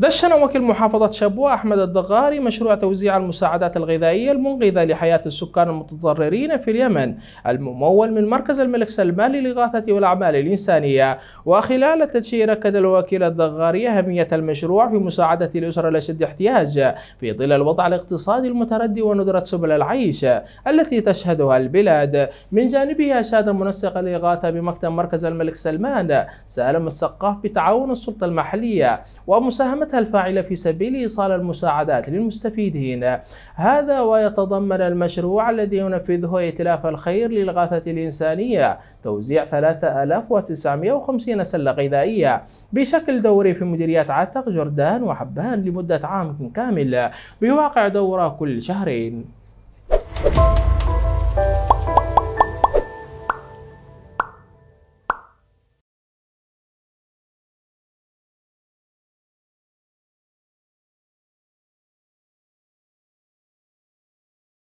دشن وكيل محافظة شبوة أحمد الدغاري مشروع توزيع المساعدات الغذائية المنقذة لحياة السكان المتضررين في اليمن الممول من مركز الملك سلمان للإغاثة والأعمال الإنسانية وخلال التدشين أكد الوكيل الدغاري أهمية المشروع في مساعدة الأسر الأشد احتياج في ظل الوضع الاقتصادي المتردي وندرة سبل العيش التي تشهدها البلاد من جانبه أشاد منسق الإغاثة بمكتب مركز الملك سلمان سالم السقاف بتعاون السلطة المحلية ومساهمة الجهات الفاعلة في سبيل إيصال المساعدات للمستفيدين هذا ويتضمن المشروع الذي ينفذه ائتلاف الخير للغاثة الإنسانية توزيع 3950 سلة غذائية بشكل دوري في مديريات عتق جردان وحبان لمدة عام كامل بواقع دورة كل شهرين